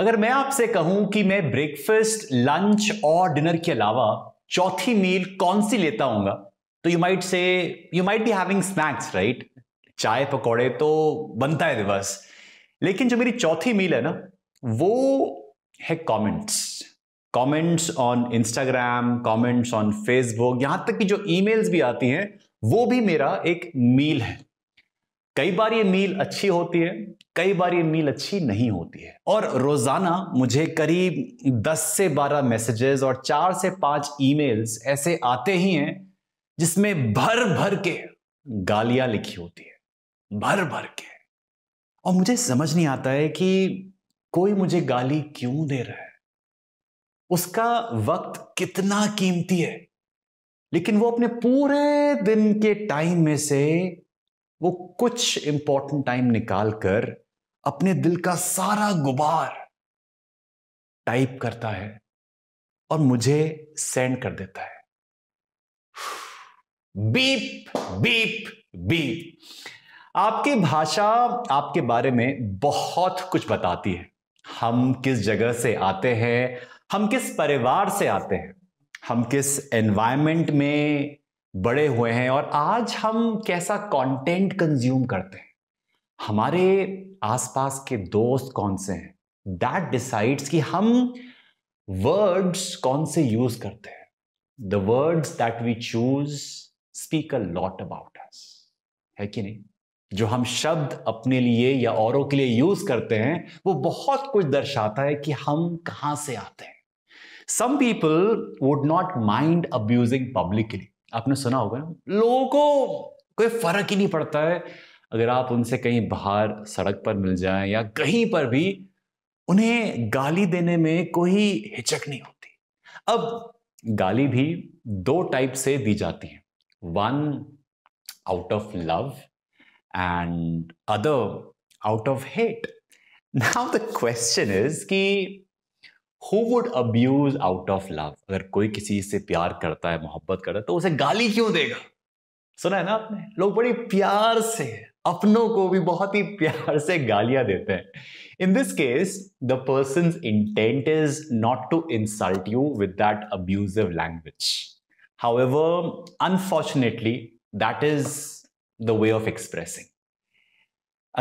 अगर मैं आपसे कहूं कि मैं ब्रेकफास्ट लंच और डिनर के अलावा चौथी मील कौन सी लेता हूँ तो you might say you might be having snacks right चाय पकौड़े तो बनता है दिवस लेकिन जो मेरी चौथी मील है ना वो है comments comments on Instagram comments on Facebook यहां तक कि जो ईमेल्स भी आती हैं वो भी मेरा एक मील है कई बार ये मील अच्छी होती है कई बार ये मील अच्छी नहीं होती है और रोजाना मुझे करीब 10 से 12 मैसेजेस और 4 से 5 ईमेल्स ऐसे आते ही हैं जिसमें भर भर के गालियां लिखी होती है भर भर के और मुझे समझ नहीं आता है कि कोई मुझे गाली क्यों दे रहा है उसका वक्त कितना कीमती है लेकिन वो अपने पूरे दिन के टाइम में से वो कुछ इंपॉर्टेंट टाइम निकाल कर अपने दिल का सारा गुबार टाइप करता है और मुझे सेंड कर देता है बीप बीप बीप आपकी भाषा आपके बारे में बहुत कुछ बताती है हम किस जगह से आते हैं हम किस परिवार से आते हैं हम किस एनवायरमेंट में बड़े हुए हैं और आज हम कैसा कंटेंट कंज्यूम करते हैं हमारे आसपास के दोस्त कौन से हैं दैट डिसाइड्स कि हम वर्ड्स कौन से यूज करते हैं the words that we choose speak a lot about us है कि नहीं जो हम शब्द अपने लिए या औरों के लिए यूज करते हैं वो बहुत कुछ दर्शाता है कि हम कहां से आते हैं some people would not mind abusing publicly आपने सुना होगा ना लोगों को कोई फर्क ही नहीं पड़ता है अगर आप उनसे कहीं बाहर सड़क पर मिल जाएं या कहीं पर भी उन्हें गाली देने में कोई हिचक नहीं होती अब गाली भी दो टाइप से दी जाती है one out of love and other out of hate now the question is कि who would abuse out of love अगर कोई किसी से प्यार करता है मोहब्बत करता है तो उसे गाली क्यों देगा सुना है ना आपने लोग बड़ी प्यार से अपनों को भी बहुत ही प्यार से गालियां देते हैं in this case the person intent is not to insult you with that abusive language however unfortunately that is the way of expressing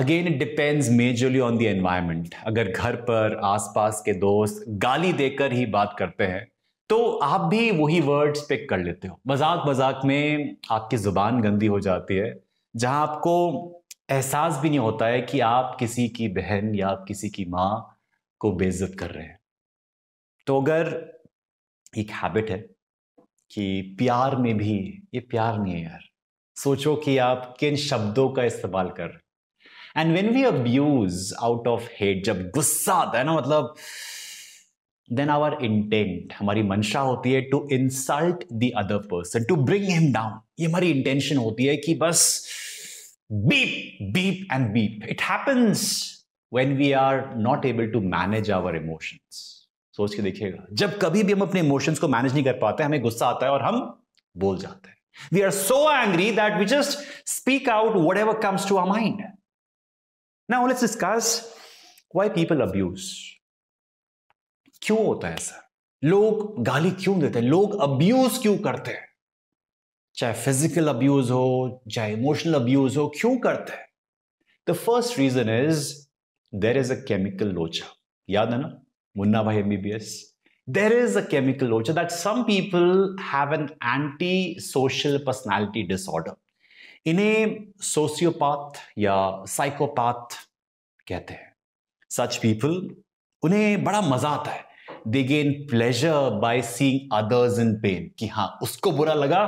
again it depends majorly on the environment अगर घर पर आसपास के दोस्त गाली देकर ही बात करते हैं तो आप भी वही वर्ड्स पिक कर लेते हो मजाक मजाक में आपकी जुबान गंदी हो जाती है जहां आपको एहसास भी नहीं होता है कि आप किसी की बहन या आप किसी की माँ को बेइज्जत कर रहे हैं तो अगर एक हैबिट है कि प्यार में भी ये प्यार नहीं है यार सोचो कि आप किन शब्दों का इस्तेमाल कर and when we abuse out of hate जब गुस्सा आता है ना मतलब देन आवर इंटेंट हमारी मंशा होती है to insult the other person to bring him down ये हमारी इंटेंशन होती है कि बस beep, beep, and beep. It happens when we are not able to manage our emotions. सोच के देखिएगा जब कभी भी हम अपने इमोशंस को मैनेज नहीं कर पाते हमें गुस्सा आता है और हम बोल जाते हैं we are so angry that we just speak out whatever comes to our mind now let's discuss why people abuse क्यों होता है ऐसा लोग गाली क्यों देते हैं लोग अब्यूज क्यों करते हैं चाहे फिजिकल अब्यूज हो चाहे इमोशनल अब्यूज हो क्यों करते हैं the first reason is there is a chemical लोचा याद है ना Munna Bhai MBBS there is a chemical लोचा that some people have an anti social personality disorder इन्हें सोशियोपाथ या साइकोपाथ कहते हैं सच पीपल उन्हें बड़ा मजा आता है they gain pleasure by seeing others in pain कि हाँ उसको बुरा लगा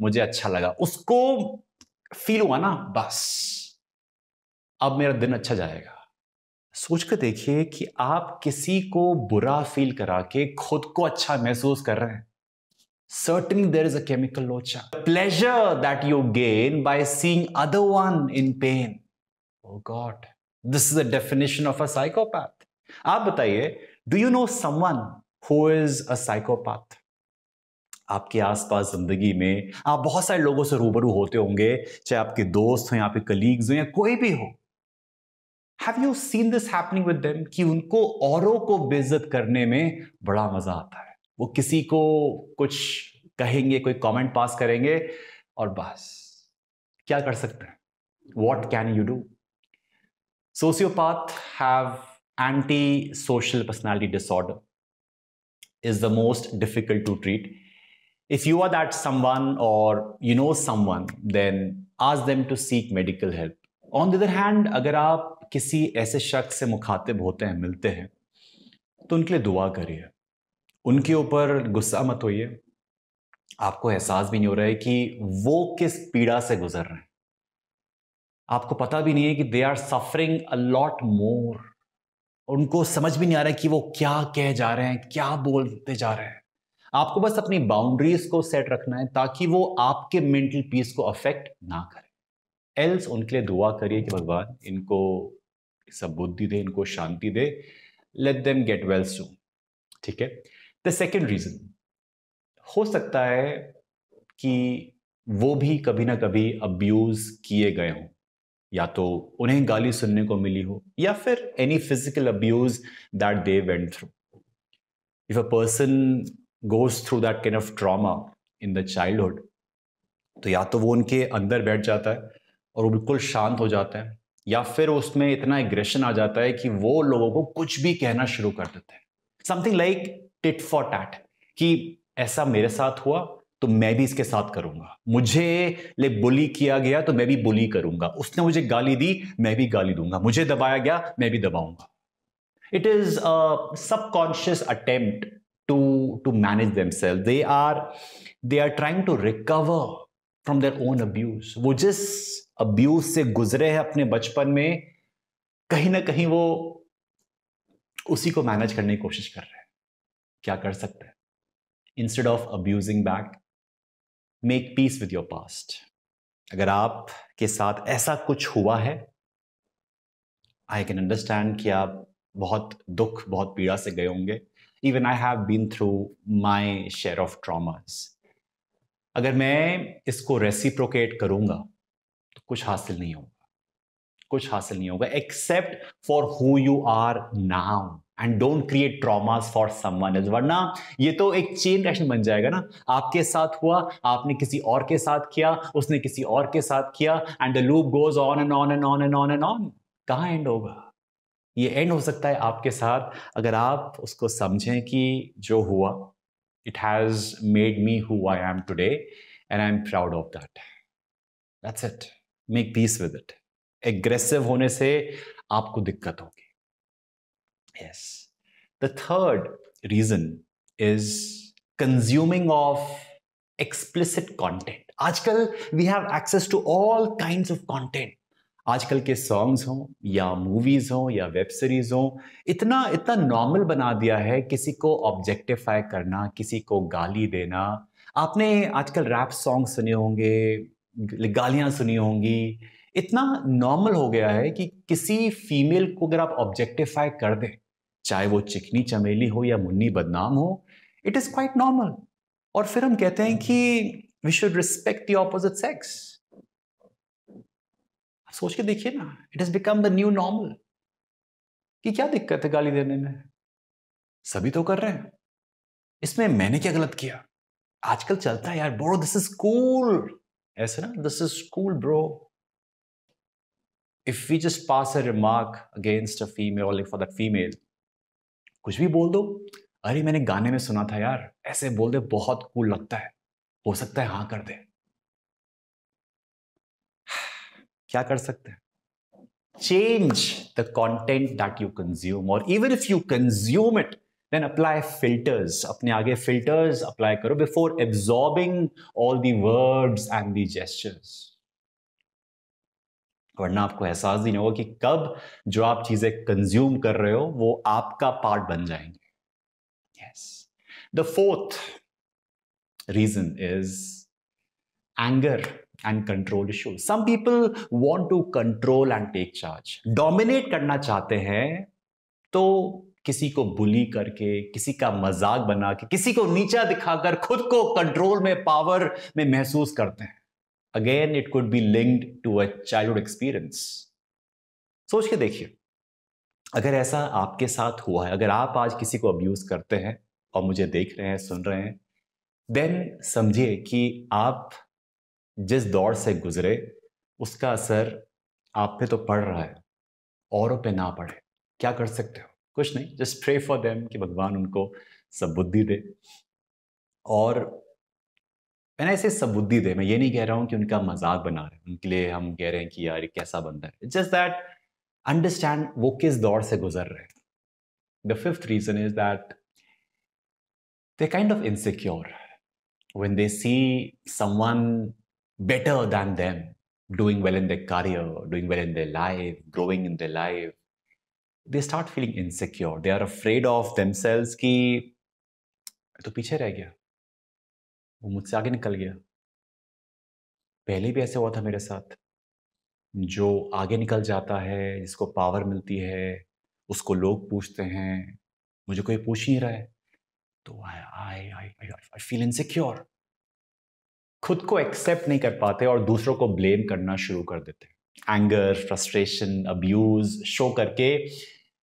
मुझे अच्छा लगा उसको फील हुआ ना बस अब मेरा दिन अच्छा जाएगा सोच कर देखिए कि आप किसी को बुरा फील करा के खुद को अच्छा महसूस कर रहे हैं certainly there is a chemical लोचा pleasure that you gain by seeing other one in pain oh God this is a definition of a psychopath आप बताइए do you know someone who इज a psychopath? आपके आसपास जिंदगी में आप बहुत सारे लोगों से रूबरू होते होंगे चाहे आपके दोस्त हो या आपके कलीग्स हो या कोई भी हो have you seen this happening with them कि उनको औरों को बेइज्जत करने में बड़ा मजा आता है वो किसी को कुछ कहेंगे कोई कमेंट पास करेंगे और बस क्या कर सकते हैं what can you do sociopath have antisocial personality disorder is the most difficult to treat. If you are that someone or you know someone, then ask them to seek medical help. On the other hand, अगर आप किसी ऐसे शख्स से मुखातिब होते हैं मिलते हैं तो उनके लिए दुआ करिए उनके ऊपर गुस्सा मत होइए आपको एहसास भी नहीं हो रहा है कि वो किस पीड़ा से गुजर रहे हैं आपको पता भी नहीं है कि they are suffering a lot more उनको समझ भी नहीं आ रहा है कि वो क्या कह जा रहे हैं क्या बोलते जा रहे हैं आपको बस अपनी बाउंड्रीज को सेट रखना है ताकि वो आपके मेंटल पीस को अफेक्ट ना करें एल्स उनके लिए दुआ करिए कि भगवान इनको सब बुद्धि दे इनको शांति दे let them get well soon ठीक है द सेकेंड रीजन हो सकता है कि वो भी कभी ना कभी अब्यूज किए गए हों या तो उन्हें गाली सुनने को मिली हो या फिर any physical abuse that they went through if a person goes through that kind of trauma in the childhood तो या तो वो उनके अंदर बैठ जाता है और वो बिल्कुल शांत हो जाता है या फिर उसमें इतना एग्रेशन आ जाता है कि वो लोगों को कुछ भी कहना शुरू कर देते हैं something like tit for tat कि ऐसा मेरे साथ हुआ तो मैं भी इसके साथ करूंगा मुझे ले बुली किया गया तो मैं भी बुली करूंगा उसने मुझे गाली दी मैं भी गाली दूंगा मुझे दबाया गया मैं भी दबाऊंगा it is subconscious attempt to to manage self they are they are trying to recover from their own abuse वो जिस अब्यूज से गुजरे हैं अपने बचपन में कहीं ना कहीं वो उसी को मैनेज करने की कोशिश कर रहे हैं क्या कर सकते हैं instead of abusing back make peace with your past अगर आप के साथ ऐसा कुछ हुआ है आई कैन अंडरस्टैंड कि आप बहुत दुख बहुत पीड़ा से गए होंगे even I have been through my share of traumas अगर मैं इसको रेसिप्रोकेट करूंगा तो कुछ हासिल नहीं होगा कुछ हासिल नहीं होगा except for who you are now and don't create traumas for someone else वरना ये तो एक चेन रिएक्शन बन जाएगा ना आपके साथ हुआ आपने किसी और के साथ किया उसने किसी और के साथ किया and the loop goes on and on and on and on and on कहाँ एंड होगा ये एंड हो सकता है आपके साथ अगर आप उसको समझें कि जो हुआ it has made me who I am today and I am proud of that that's it make peace with it aggressive होने से आपको दिक्कत होगी Yes. The third reason is consuming of explicit content. आजकल we have access to all kinds of content. आजकल के songs हों या मूवीज हों या वेब सीरीज हों इतना इतना नॉर्मल बना दिया है किसी को ऑब्जेक्टिफाई करना किसी को गाली देना आपने आजकल रैप सॉन्ग सुने होंगे गालियां सुनी होंगी इतना नॉर्मल हो गया है कि किसी फीमेल को अगर आप ऑब्जेक्टिफाई कर दें चाहे वो चिकनी चमेली हो या मुन्नी बदनाम हो इट इज़ क्वाइट नॉर्मल और फिर हम कहते हैं कि we should respect the opposite sex सोच के देखिए ना it is become the new normal कि क्या दिक्कत है गाली देने में सभी तो कर रहे हैं इसमें मैंने क्या गलत किया आजकल चलता है यार ब्रो दिस इज कूल ऐसे ना this is cool bro if we just pass a remark against a female or like for that female कुछ भी बोल दो अरे मैंने गाने में सुना था यार ऐसे बोल दे बहुत कूल लगता है हो सकता है हाँ कर दे क्या कर सकते हैं change the content that you consume or even if you consume it then apply filters अपने आगे filters apply करो before absorbing all the words and the gestures वरना आपको एहसास नहीं होगा कि कब जो आप चीजें कंज्यूम कर रहे हो वो आपका पार्ट बन जाएंगे yes the fourth reason is anger and control issue some people want to control and take charge dominate करना चाहते हैं तो किसी को बुली करके किसी का मजाक बना के किसी को नीचा दिखाकर खुद को कंट्रोल में पावर में महसूस करते हैं again it could be linked to a childhood experience सोच के देखिए अगर ऐसा आपके साथ हुआ है अगर आप आज किसी को अब्यूज करते हैं और मुझे देख रहे हैं सुन रहे हैं देन समझिए कि आप जिस दौर से गुजरे उसका असर आप पे तो पड़ रहा है औरों पे ना पड़े क्या कर सकते हो कुछ नहीं जस्ट प्रे फॉर देम कि भगवान उनको सब बुद्धि दे और मैंने ऐसे सबुद्धि दे मैं ये नहीं कह रहा हूँ कि उनका मजाक बना रहे उनके लिए हम कह रहे हैं कि यार कैसा बंदा है जस्ट दैट अंडरस्टैंड वो किस दौर से गुजर रहे हैं the fifth reason is that they kind of insecure when they see someone better than them doing well in the career doing well in the life growing in the life they start feeling insecure they are afraid of themselves की तो पीछे रह गया वो मुझसे आगे निकल गया पहले भी ऐसा हुआ था मेरे साथ जो आगे निकल जाता है जिसको पावर मिलती है उसको लोग पूछते हैं मुझे कोई पूछ नहीं रहा है तो आई आई फील इनसिक्योर खुद को एक्सेप्ट नहीं कर पाते और दूसरों को ब्लेम करना शुरू कर देते एंगर फ्रस्ट्रेशन अब्यूज शो करके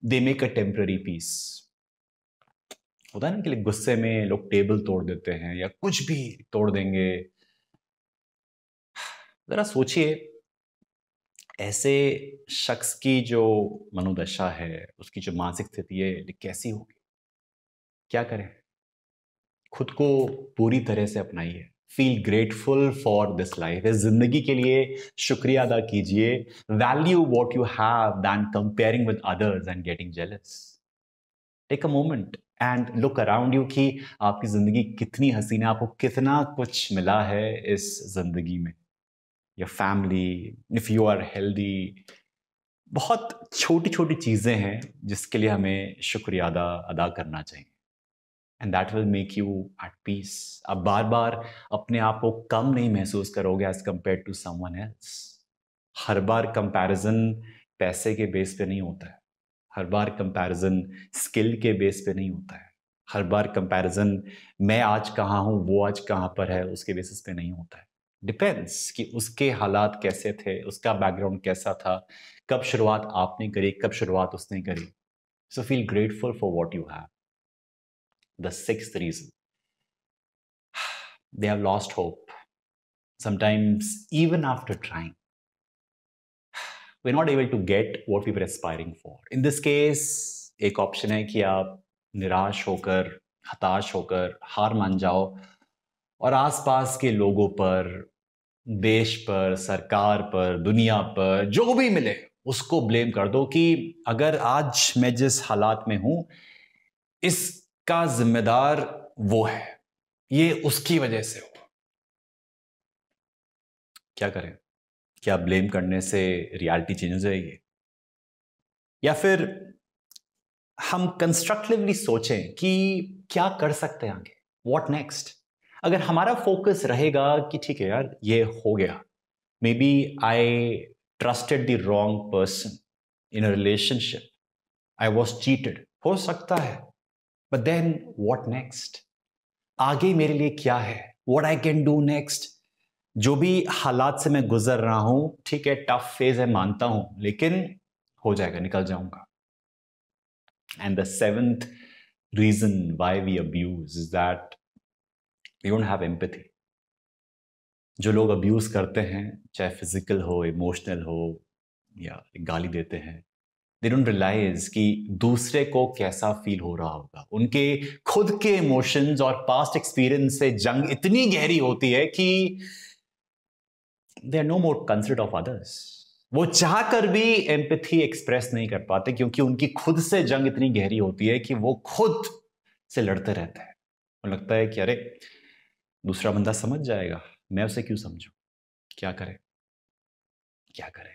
they make a temporary peace होता है ना कि गुस्से में लोग टेबल तोड़ देते हैं या कुछ भी तोड़ देंगे जरा सोचिए ऐसे शख्स की जो मनोदशा है उसकी जो मानसिक स्थिति है कैसी होगी क्या करें खुद को पूरी तरह से अपनाइए feel grateful for this life इस जिंदगी के लिए शुक्रिया अदा कीजिए value what you have than comparing with others and getting jealous take a moment and look around you कि आपकी ज़िंदगी कितनी हसीन है आपको कितना कुछ मिला है इस ज़िंदगी में your family if you are healthy बहुत छोटी छोटी चीज़ें हैं जिसके लिए हमें शुक्रिया अदा अदा करना चाहिए and that will make you at peace आप बार बार अपने आप को कम नहीं महसूस करोगे as compare to someone else हर बार कंपेरिजन पैसे के बेस पे नहीं होता है हर बार कंपैरिजन स्किल के बेस पे नहीं होता है हर बार कंपैरिजन मैं आज कहाँ हूँ वो आज कहाँ पर है उसके बेसिस पे नहीं होता है डिपेंड्स कि उसके हालात कैसे थे उसका बैकग्राउंड कैसा था कब शुरुआत आपने करी कब शुरुआत उसने करी so feel grateful for what you have the six reason they have lost hope sometimes even after trying we're not able to get what we were aspiring for. In this case, एक option है कि आप निराश होकर हताश होकर हार मान जाओ और आसपास के लोगों पर देश पर सरकार पर दुनिया पर जो भी मिले उसको ब्लेम कर दो कि अगर आज मैं जिस हालात में हूं इसका जिम्मेदार वो है ये उसकी वजह से हो क्या करें क्या ब्लेम करने से रियलिटी चेंज हो जाएगी या फिर हम कंस्ट्रक्टिवली सोचें कि क्या कर सकते हैं आगे वॉट नेक्स्ट अगर हमारा फोकस रहेगा कि ठीक है यार ये हो गया maybe I trusted the wrong person in relationship I was cheated हो सकता है बट देन वॉट नेक्स्ट आगे मेरे लिए क्या है what I can do next जो भी हालात से मैं गुजर रहा हूं ठीक है टफ फेज है मानता हूं लेकिन हो जाएगा निकल जाऊंगा and the seventh reason why we abuse is that we don't have empathy जो लोग अब्यूज करते हैं चाहे फिजिकल हो इमोशनल हो या गाली देते हैं दे डोंट रियलाइज कि दूसरे को कैसा फील हो रहा होगा उनके खुद के इमोशंस और पास्ट एक्सपीरियंस से जंग इतनी गहरी होती है कि they are no more concerned of others वो चाह कर भी एम्पथी एक्सप्रेस नहीं कर पाते क्योंकि उनकी खुद से जंग इतनी गहरी होती है कि वो खुद से लड़ते रहते हैं और लगता है कि अरे दूसरा बंदा समझ जाएगा मैं उसे क्यों समझू क्या करें क्या करें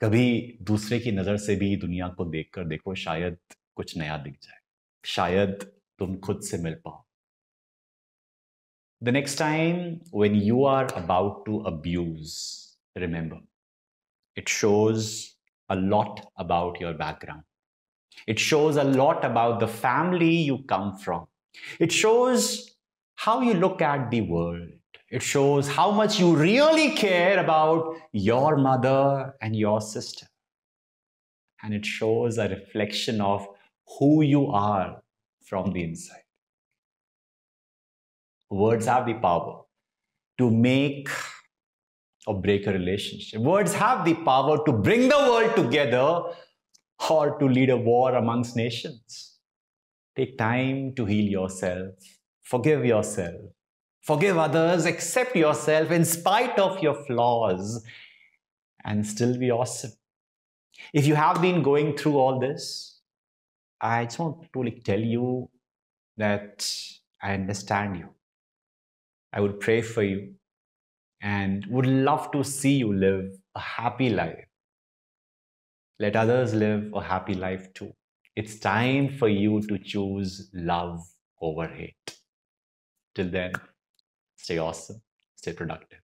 कभी दूसरे की नज़र से भी दुनिया को देखकर देखो शायद कुछ नया दिख जाए शायद तुम खुद से मिल पाओ The next time when you are about to abuse, remember, it shows a lot about your background. It shows a lot about the family you come from. It shows how you look at the world. It shows how much you really care about your mother and your sister. And it shows a reflection of who you are from the inside. Words have the power to make or break a relationship. Words have the power to bring the world together or to lead a war amongst nations. Take time to heal yourself, forgive yourself, forgive others, accept yourself in spite of your flaws, and still be awesome. If you have been going through all this, I just want to tell you that I understand you. I would pray for you and would love to see you live a happy life. Let others live a happy life too. It's time for you to choose love over hate. Till then, stay awesome, stay productive.